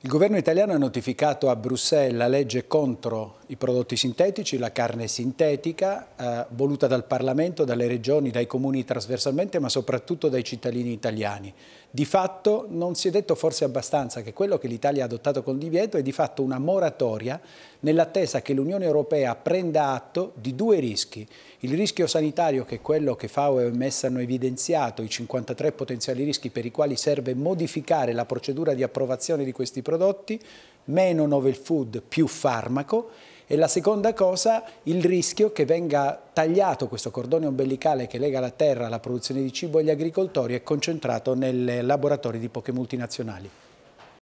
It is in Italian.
Il governo italiano ha notificato a Bruxelles la legge contro i prodotti sintetici, la carne sintetica, eh, voluta dal Parlamento, dalle regioni, dai comuni trasversalmente, ma soprattutto dai cittadini italiani. Di fatto non si è detto forse abbastanza che quello che l'Italia ha adottato con divieto è di fatto una moratoria nell'attesa che l'Unione Europea prenda atto di due rischi. Il rischio sanitario, che è quello che FAO e OMS hanno evidenziato, i 53 potenziali rischi per i quali serve modificare la procedura di approvazione di questi prodotti, meno novel food, più farmaco, e la seconda cosa, il rischio che venga tagliato questo cordone ombelicale che lega la terra alla produzione di cibo agli agricoltori e concentrato nei laboratori di poche multinazionali.